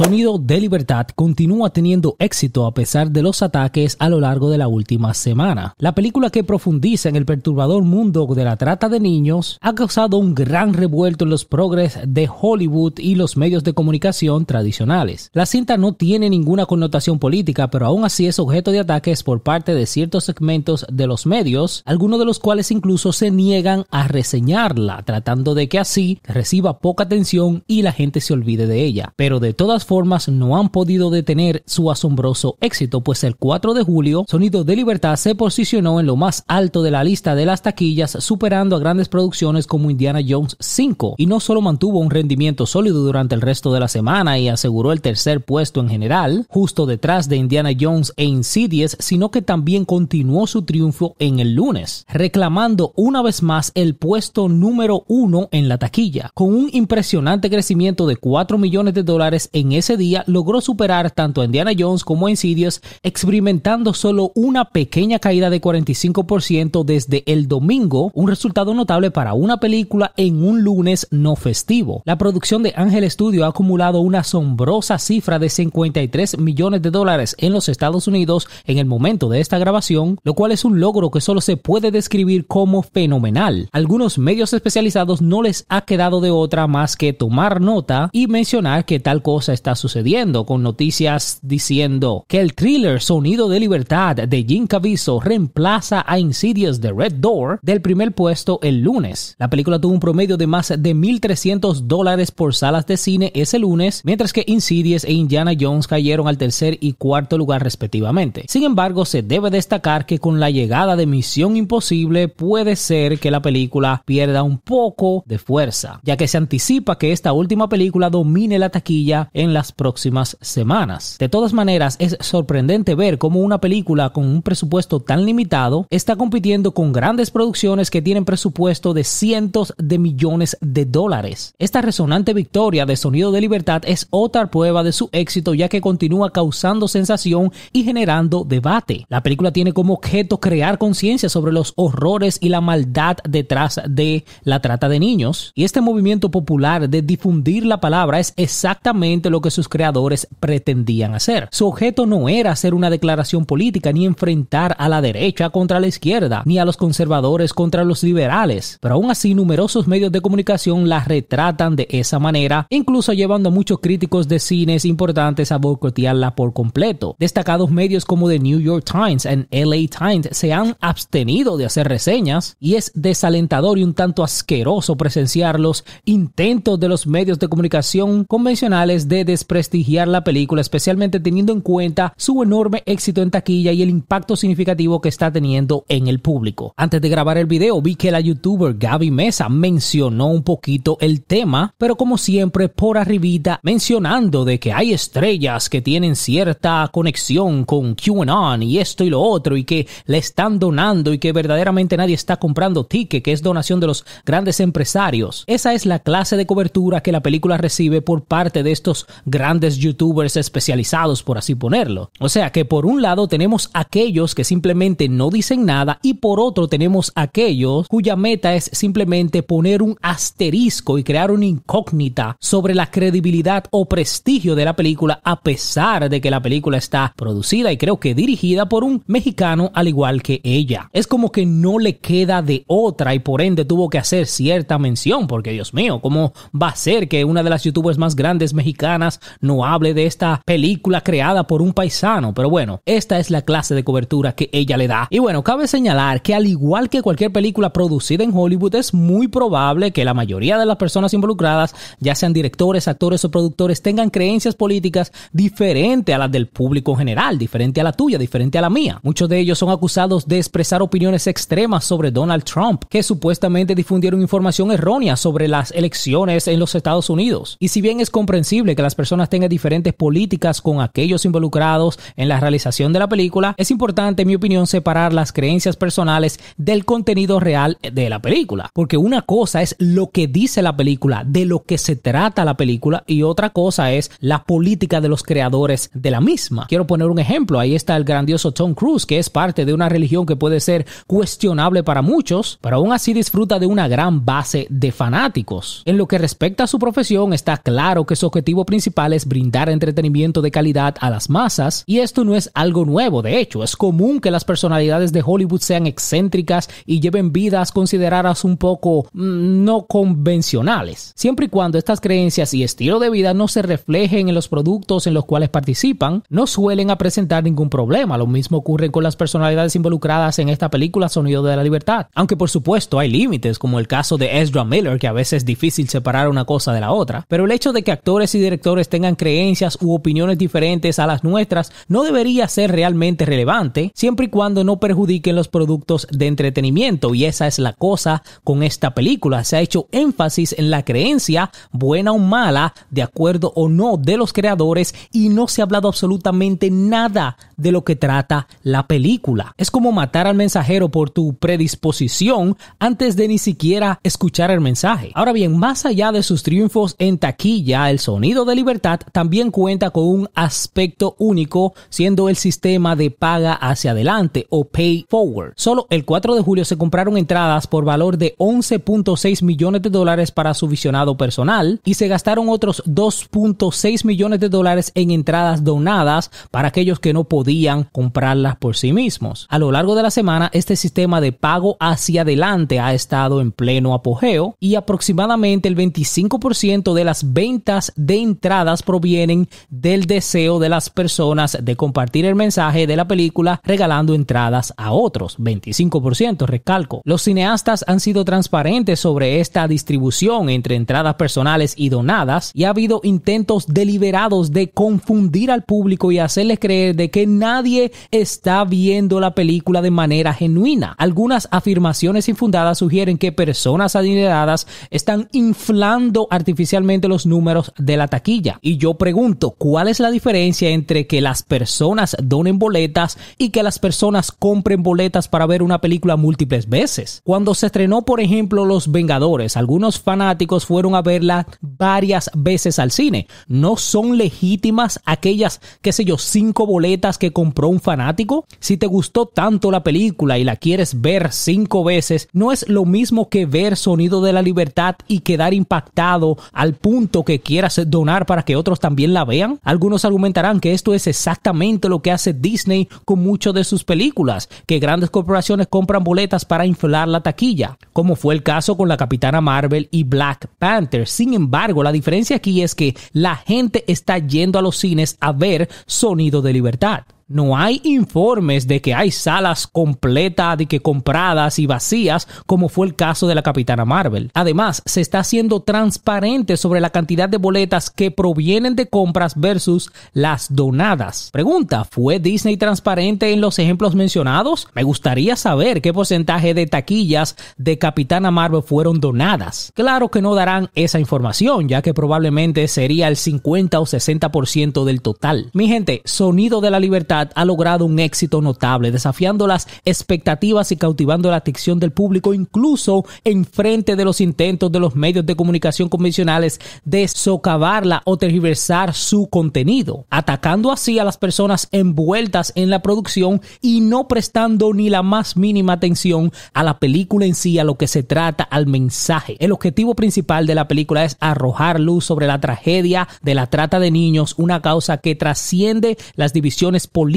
Sonido de Libertad continúa teniendo éxito a pesar de los ataques a lo largo de la última semana. La película que profundiza en el perturbador mundo de la trata de niños ha causado un gran revuelto en los progres de Hollywood y los medios de comunicación tradicionales. La cinta no tiene ninguna connotación política, pero aún así es objeto de ataques por parte de ciertos segmentos de los medios, algunos de los cuales incluso se niegan a reseñarla, tratando de que así reciba poca atención y la gente se olvide de ella. Pero de todas no han podido detener su asombroso éxito, pues el 4 de julio, Sonido de Libertad se posicionó en lo más alto de la lista de las taquillas, superando a grandes producciones como Indiana Jones 5, y no solo mantuvo un rendimiento sólido durante el resto de la semana y aseguró el tercer puesto en general, justo detrás de Indiana Jones e Insidious, sino que también continuó su triunfo en el lunes, reclamando una vez más el puesto número uno en la taquilla, con un impresionante crecimiento de 4 millones de dólares en ese día logró superar tanto a Indiana Jones como a Insidious, experimentando solo una pequeña caída de 45% desde el domingo, un resultado notable para una película en un lunes no festivo. La producción de Angel Studio ha acumulado una asombrosa cifra de 53 millones de dólares en los Estados Unidos en el momento de esta grabación, lo cual es un logro que solo se puede describir como fenomenal. Algunos medios especializados no les ha quedado de otra más que tomar nota y mencionar que tal cosa está sucediendo, con noticias diciendo que el thriller Sonido de Libertad de Jim Caviezel reemplaza a Insidious de Red Door del primer puesto el lunes. La película tuvo un promedio de más de 1.300 dólares por salas de cine ese lunes, mientras que Insidious e Indiana Jones cayeron al tercer y cuarto lugar respectivamente. Sin embargo, se debe destacar que con la llegada de Misión Imposible puede ser que la película pierda un poco de fuerza, ya que se anticipa que esta última película domine la taquilla en las próximas semanas. De todas maneras, es sorprendente ver cómo una película con un presupuesto tan limitado está compitiendo con grandes producciones que tienen presupuesto de cientos de millones de dólares. Esta resonante victoria de Sonido de Libertad es otra prueba de su éxito ya que continúa causando sensación y generando debate. La película tiene como objeto crear conciencia sobre los horrores y la maldad detrás de la trata de niños y este movimiento popular de difundir la palabra es exactamente lo que sus creadores pretendían hacer. Su objeto no era hacer una declaración política ni enfrentar a la derecha contra la izquierda, ni a los conservadores contra los liberales, pero aún así numerosos medios de comunicación la retratan de esa manera, incluso llevando a muchos críticos de cines importantes a boicotearla por completo. Destacados medios como The New York Times y LA Times se han abstenido de hacer reseñas y es desalentador y un tanto asqueroso presenciar los intentos de los medios de comunicación convencionales de desprestigiar la película, especialmente teniendo en cuenta su enorme éxito en taquilla y el impacto significativo que está teniendo en el público. Antes de grabar el video vi que la youtuber Gaby Mesa mencionó un poquito el tema, pero como siempre por arribita mencionando de que hay estrellas que tienen cierta conexión con QAnon y esto y lo otro y que le están donando y que verdaderamente nadie está comprando ticket, que es donación de los grandes empresarios. Esa es la clase de cobertura que la película recibe por parte de estos grandes youtubers especializados, por así ponerlo. O sea que por un lado tenemos aquellos que simplemente no dicen nada y por otro tenemos aquellos cuya meta es simplemente poner un asterisco y crear una incógnita sobre la credibilidad o prestigio de la película a pesar de que la película está producida y creo que dirigida por un mexicano al igual que ella. Es como que no le queda de otra y por ende tuvo que hacer cierta mención porque Dios mío, ¿cómo va a ser que una de las youtubers más grandes mexicanas no hable de esta película creada por un paisano. Pero bueno, esta es la clase de cobertura que ella le da. Y bueno, cabe señalar que al igual que cualquier película producida en Hollywood, es muy probable que la mayoría de las personas involucradas, ya sean directores, actores o productores, tengan creencias políticas diferentes a las del público en general, diferente a la tuya, diferente a la mía. Muchos de ellos son acusados de expresar opiniones extremas sobre Donald Trump, que supuestamente difundieron información errónea sobre las elecciones en los Estados Unidos. Y si bien es comprensible que las personas tengan diferentes políticas con aquellos involucrados en la realización de la película, es importante, en mi opinión, separar las creencias personales del contenido real de la película. Porque una cosa es lo que dice la película, de lo que se trata la película, y otra cosa es la política de los creadores de la misma. Quiero poner un ejemplo, ahí está el grandioso Tom Cruise, que es parte de una religión que puede ser cuestionable para muchos, pero aún así disfruta de una gran base de fanáticos. En lo que respecta a su profesión, está claro que su objetivo principal es brindar entretenimiento de calidad a las masas, y esto no es algo nuevo, de hecho, es común que las personalidades de Hollywood sean excéntricas y lleven vidas consideradas un poco mm, no convencionales, siempre y cuando estas creencias y estilo de vida no se reflejen en los productos en los cuales participan, no suelen a presentar ningún problema. Lo mismo ocurre con las personalidades involucradas en esta película Sonido de la Libertad. Aunque por supuesto hay límites, como el caso de Ezra Miller, que a veces es difícil separar una cosa de la otra, pero el hecho de que actores y directores tengan creencias u opiniones diferentes a las nuestras no debería ser realmente relevante, siempre y cuando no perjudiquen los productos de entretenimiento. Y esa es la cosa con esta película. Se ha hecho énfasis en la creencia, buena o mala, de acuerdo o no, de los creadores y no se ha hablado absolutamente nada de lo que trata la película. Es como matar al mensajero por tu predisposición antes de ni siquiera escuchar el mensaje. Ahora bien, más allá de sus triunfos en taquilla, el sonido del libertad también cuenta con un aspecto único, siendo el sistema de paga hacia adelante o pay forward. Solo el 4 de julio se compraron entradas por valor de 11.6 millones de dólares para su visionado personal y se gastaron otros 2.6 millones de dólares en entradas donadas para aquellos que no podían comprarlas por sí mismos. A lo largo de la semana, este sistema de pago hacia adelante ha estado en pleno apogeo y aproximadamente el 25% de las ventas de entradas provienen del deseo de las personas de compartir el mensaje de la película regalando entradas a otros, 25% recalco. Los cineastas han sido transparentes sobre esta distribución entre entradas personales y donadas y ha habido intentos deliberados de confundir al público y hacerles creer de que nadie está viendo la película de manera genuina. Algunas afirmaciones infundadas sugieren que personas adineradas están inflando artificialmente los números de la taquilla y yo pregunto, ¿cuál es la diferencia entre que las personas donen boletas y que las personas compren boletas para ver una película múltiples veces? Cuando se estrenó, por ejemplo, Los Vengadores, algunos fanáticos fueron a verla varias veces al cine. No son legítimas aquellas, qué sé yo, cinco boletas que compró un fanático. Si te gustó tanto la película y la quieres ver cinco veces, no es lo mismo que ver Sonido de la Libertad y quedar impactado al punto que quieras donar para que otros también la vean? Algunos argumentarán que esto es exactamente lo que hace Disney con muchas de sus películas, que grandes corporaciones compran boletas para inflar la taquilla, como fue el caso con la Capitana Marvel y Black Panther. Sin embargo, la diferencia aquí es que la gente está yendo a los cines a ver Sonido de Libertad. No hay informes de que hay salas completas, de que compradas y vacías, como fue el caso de la Capitana Marvel. Además, se está haciendo transparente sobre la cantidad de boletas que provienen de compras versus las donadas. Pregunta, ¿fue Disney transparente en los ejemplos mencionados? Me gustaría saber qué porcentaje de taquillas de Capitana Marvel fueron donadas. Claro que no darán esa información, ya que probablemente sería el 50 o 60% del total. Mi gente, sonido de la libertad ha logrado un éxito notable, desafiando las expectativas y cautivando la atención del público, incluso en frente de los intentos de los medios de comunicación convencionales de socavarla o tergiversar su contenido, atacando así a las personas envueltas en la producción y no prestando ni la más mínima atención a la película en sí, a lo que se trata, al mensaje. El objetivo principal de la película es arrojar luz sobre la tragedia de la trata de niños, una causa que trasciende las divisiones políticas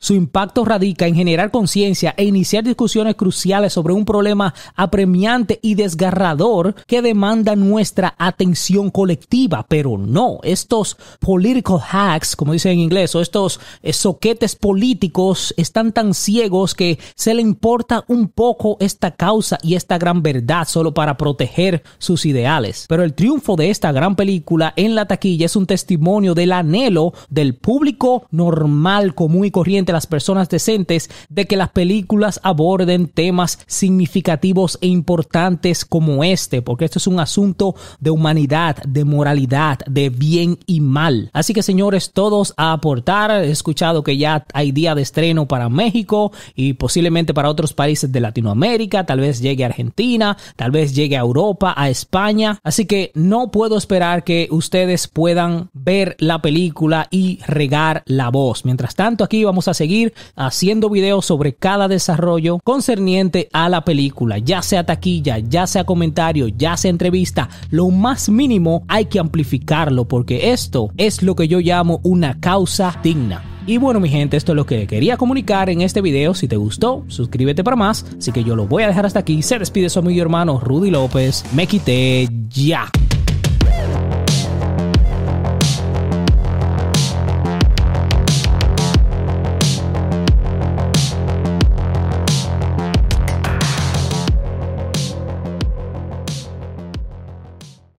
su impacto radica en generar conciencia e iniciar discusiones cruciales sobre un problema apremiante y desgarrador que demanda nuestra atención colectiva. Pero no, estos political hacks, como dicen en inglés, o estos eh, soquetes políticos están tan ciegos que se le importa un poco esta causa y esta gran verdad solo para proteger sus ideales. Pero el triunfo de esta gran película en la taquilla es un testimonio del anhelo del público normal muy y corriente, las personas decentes, de que las películas aborden temas significativos e importantes como este, porque esto es un asunto de humanidad, de moralidad, de bien y mal. Así que señores, todos a aportar. He escuchado que ya hay día de estreno para México y posiblemente para otros países de Latinoamérica, tal vez llegue a Argentina, tal vez llegue a Europa, a España. Así que no puedo esperar que ustedes puedan ver la película y regar la voz. Mientras tanto, aquí vamos a seguir haciendo videos sobre cada desarrollo concerniente a la película, ya sea taquilla, ya sea comentario, ya sea entrevista, lo más mínimo hay que amplificarlo porque esto es lo que yo llamo una causa digna. Y bueno, mi gente, esto es lo que quería comunicar en este video. Si te gustó, suscríbete para más. Así que yo lo voy a dejar hasta aquí. Se despide su amigo hermano Rudy López. Me quité ya.